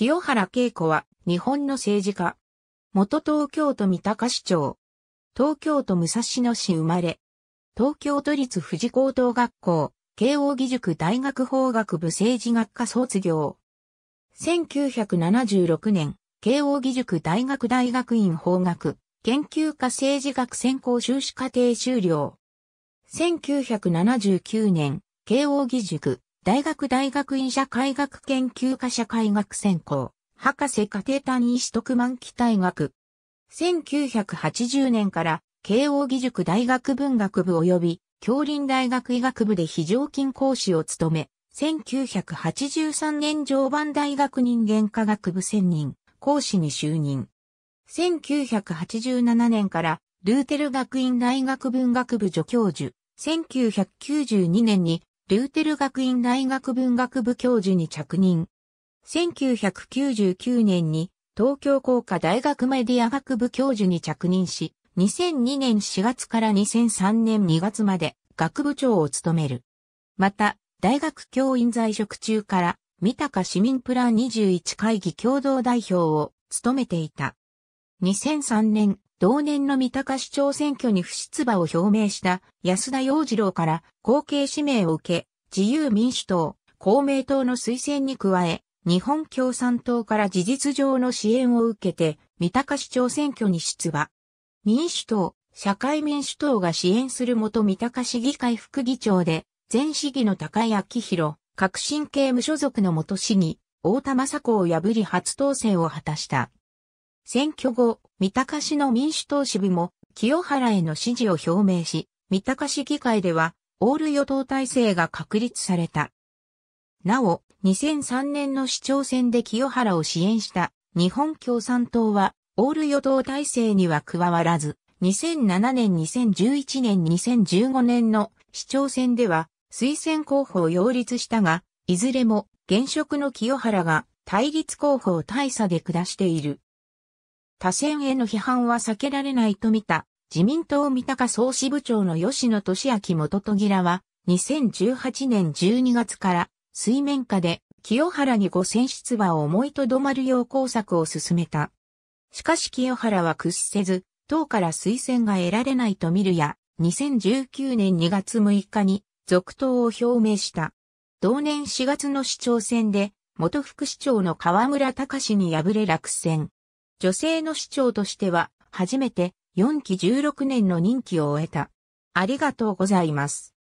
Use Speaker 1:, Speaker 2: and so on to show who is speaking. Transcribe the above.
Speaker 1: 清原恵子は日本の政治家。元東京都三鷹市長。東京都武蔵野市生まれ。東京都立富士高等学校、慶応義塾大学法学部政治学科卒業。1976年、慶応義塾大学大学院法学、研究科政治学専攻修士課程修了。1979年、慶応義塾大学大学院社会学研究科社会学専攻、博士課程単位取得満期大学。1980年から慶応義塾大学文学部及び京林大学医学部で非常勤講師を務め、1983年常磐大学人間科学部専任、講師に就任。1987年からルーテル学院大学文学部助教授、1992年にルーテル学院大学文学部教授に着任。1999年に東京工科大学メディア学部教授に着任し、2002年4月から2003年2月まで学部長を務める。また、大学教員在職中から、三鷹市民プラン21会議共同代表を務めていた。2003年同年の三鷹市長選挙に不出馬を表明した安田洋次郎から後継指名を受け、自由民主党、公明党の推薦に加え、日本共産党から事実上の支援を受けて、三鷹市長選挙に出馬。民主党、社会民主党が支援する元三鷹市議会副議長で、前市議の高井昭宏、革新系無所属の元市議、大田雅子を破り初当選を果たした。選挙後、三鷹市の民主党支部も清原への支持を表明し、三鷹市議会ではオール与党体制が確立された。なお、2003年の市長選で清原を支援した日本共産党はオール与党体制には加わらず、2007年2011年2015年の市長選では推薦候補を擁立したが、いずれも現職の清原が対立候補を大差で下している。多選への批判は避けられないと見た、自民党三鷹総支部長の吉野俊明元都議らは、2018年12月から水面下で清原に五選出馬を思いとどまるよう工作を進めた。しかし清原は屈せず、党から推薦が得られないと見るや、2019年2月6日に続投を表明した。同年4月の市長選で、元副市長の河村隆に敗れ落選。女性の市長としては、初めて4期16年の任期を終えた。ありがとうございます。